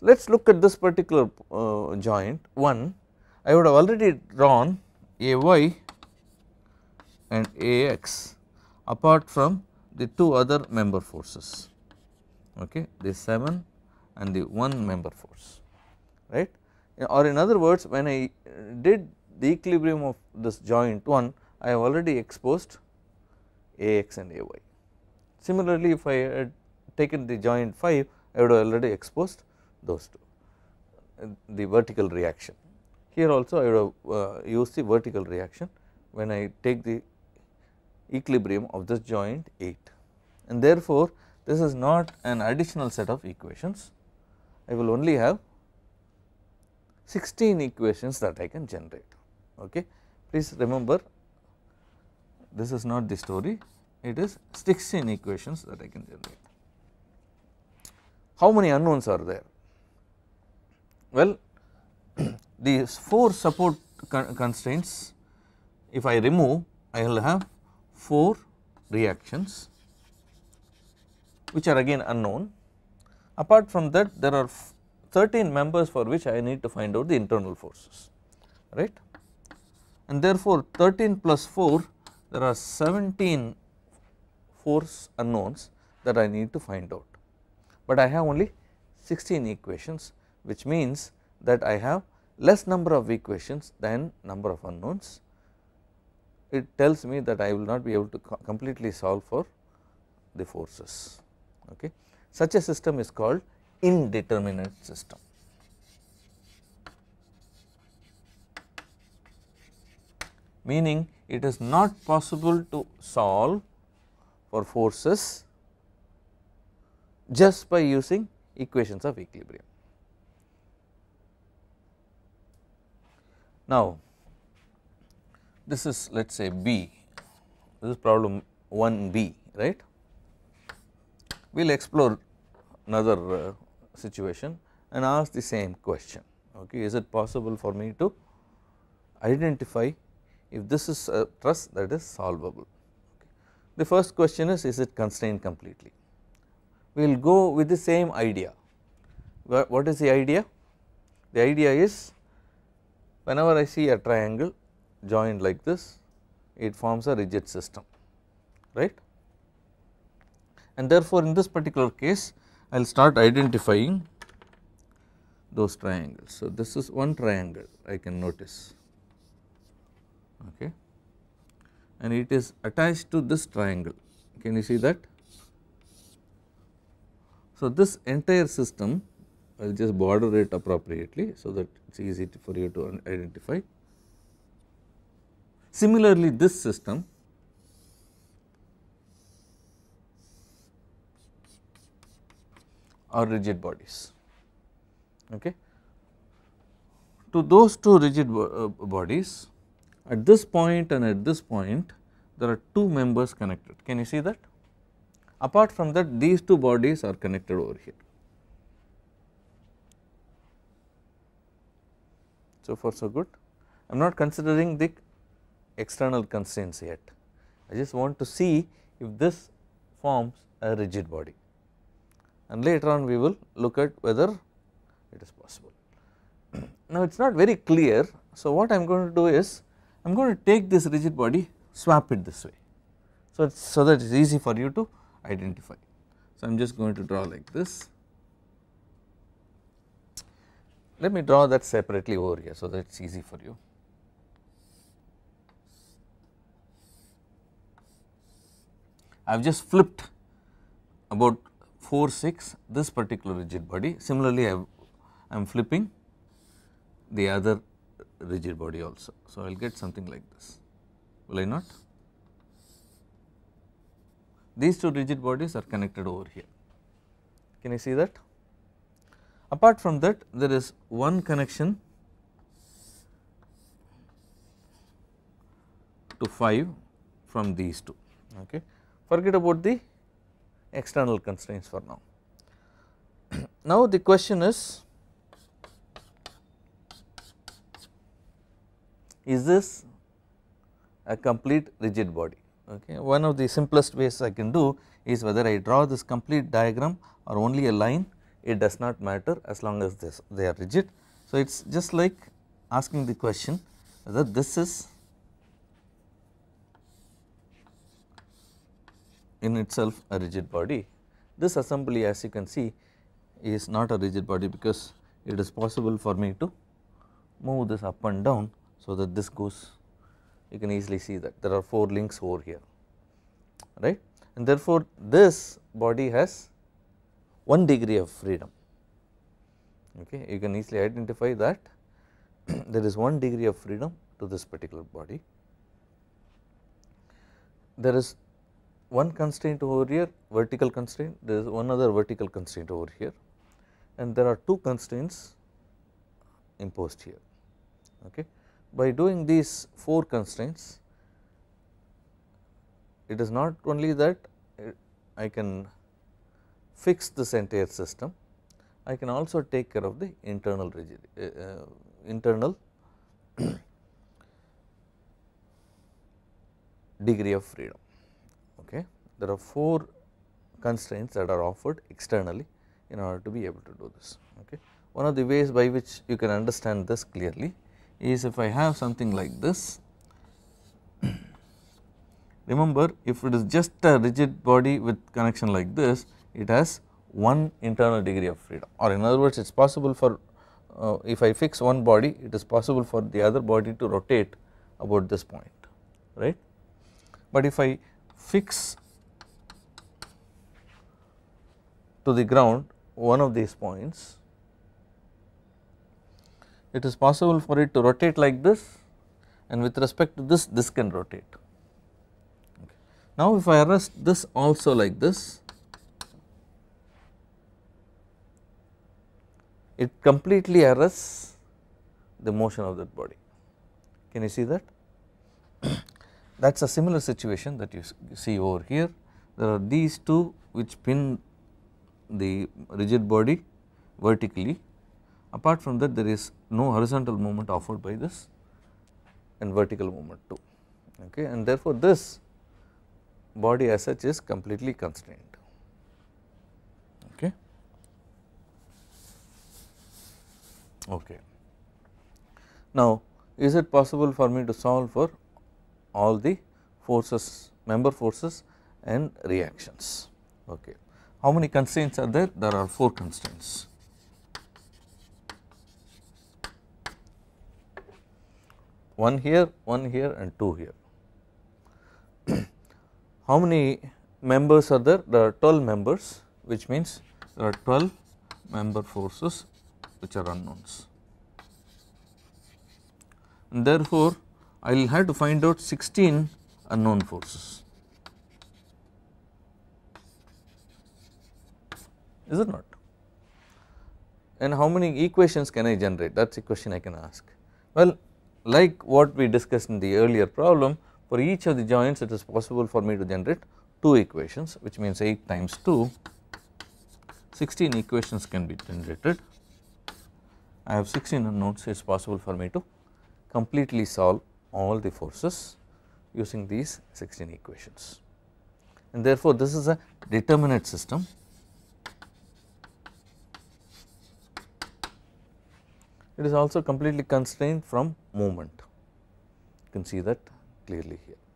Let us look at this particular uh, joint 1 I would have already drawn a y and a x apart from the two other member forces okay the 7 and the 1 member force right or in other words when I did the equilibrium of this joint 1 I have already exposed a x and a y. Similarly if I had taken the joint 5 I would have already exposed those two the vertical reaction. Here also I would have, uh, use the vertical reaction when I take the equilibrium of this joint 8 and therefore this is not an additional set of equations I will only have 16 equations that I can generate okay please remember this is not the story it is 16 equations that I can generate. How many unknowns are there well, these 4 support con constraints if I remove I will have 4 reactions which are again unknown. Apart from that there are 13 members for which I need to find out the internal forces right and therefore 13 plus 4 there are 17 force unknowns that I need to find out but I have only 16 equations which means that I have less number of equations than number of unknowns. It tells me that I will not be able to completely solve for the forces. Okay. Such a system is called indeterminate system. Meaning it is not possible to solve for forces just by using equations of equilibrium. Now, this is let us say B, this is problem 1 B right. We will explore another uh, situation and ask the same question okay is it possible for me to identify if this is a truss that is solvable. Okay. The first question is is it constrained completely we will go with the same idea what is the idea the idea is whenever I see a triangle joined like this it forms a rigid system right. And therefore, in this particular case I will start identifying those triangles. So, this is one triangle I can notice okay and it is attached to this triangle can you see that. So, this entire system I will just border it appropriately so that it is easy for you to identify. Similarly, this system are rigid bodies. Okay. To those two rigid uh, bodies, at this point and at this point, there are two members connected. Can you see that? Apart from that, these two bodies are connected over here. So far so good. I am not considering the external constraints yet. I just want to see if this forms a rigid body and later on we will look at whether it is possible. now it is not very clear. So what I am going to do is I am going to take this rigid body swap it this way. So, so that it is easy for you to identify. So I am just going to draw like this let me draw that separately over here so that it is easy for you. I have just flipped about 4 6 this particular rigid body similarly I am flipping the other rigid body also. So, I will get something like this will I not? These two rigid bodies are connected over here can you see that? Apart from that there is one connection to 5 from these two okay. Forget about the external constraints for now. now the question is is this a complete rigid body okay. One of the simplest ways I can do is whether I draw this complete diagram or only a line it does not matter as long as this they are rigid. So, it is just like asking the question whether this is in itself a rigid body. This assembly as you can see is not a rigid body because it is possible for me to move this up and down so that this goes you can easily see that there are 4 links over here right and therefore this body has 1 degree of freedom okay you can easily identify that there is 1 degree of freedom to this particular body. There is one constraint over here vertical constraint there is one other vertical constraint over here and there are two constraints imposed here okay. By doing these 4 constraints it is not only that I can fix this entire system. I can also take care of the internal rigid, uh, uh, internal degree of freedom. Okay. There are 4 constraints that are offered externally in order to be able to do this. Okay. One of the ways by which you can understand this clearly is if I have something like this, remember if it is just a rigid body with connection like this, it has one internal degree of freedom or in other words it is possible for uh, if I fix one body it is possible for the other body to rotate about this point right. But if I fix to the ground one of these points it is possible for it to rotate like this and with respect to this this can rotate. Okay. Now if I arrest this also like this it completely arrests the motion of that body. Can you see that? that is a similar situation that you see over here. There are these two which pin the rigid body vertically. Apart from that, there is no horizontal movement offered by this and vertical movement too. Okay, and therefore, this body as such is completely constrained. Okay. Now, is it possible for me to solve for all the forces, member forces and reactions? Okay. How many constraints are there? There are 4 constraints. One here, one here and two here. How many members are there? There are 12 members which means there are 12 member forces which are unknowns. And therefore, I will have to find out 16 unknown forces. Is it not? And how many equations can I generate? That is a question I can ask. Well, like what we discussed in the earlier problem, for each of the joints it is possible for me to generate 2 equations which means 8 times 2 16 equations can be generated I have 16 unknowns it is possible for me to completely solve all the forces using these 16 equations. And therefore, this is a determinate system it is also completely constrained from movement you can see that clearly here.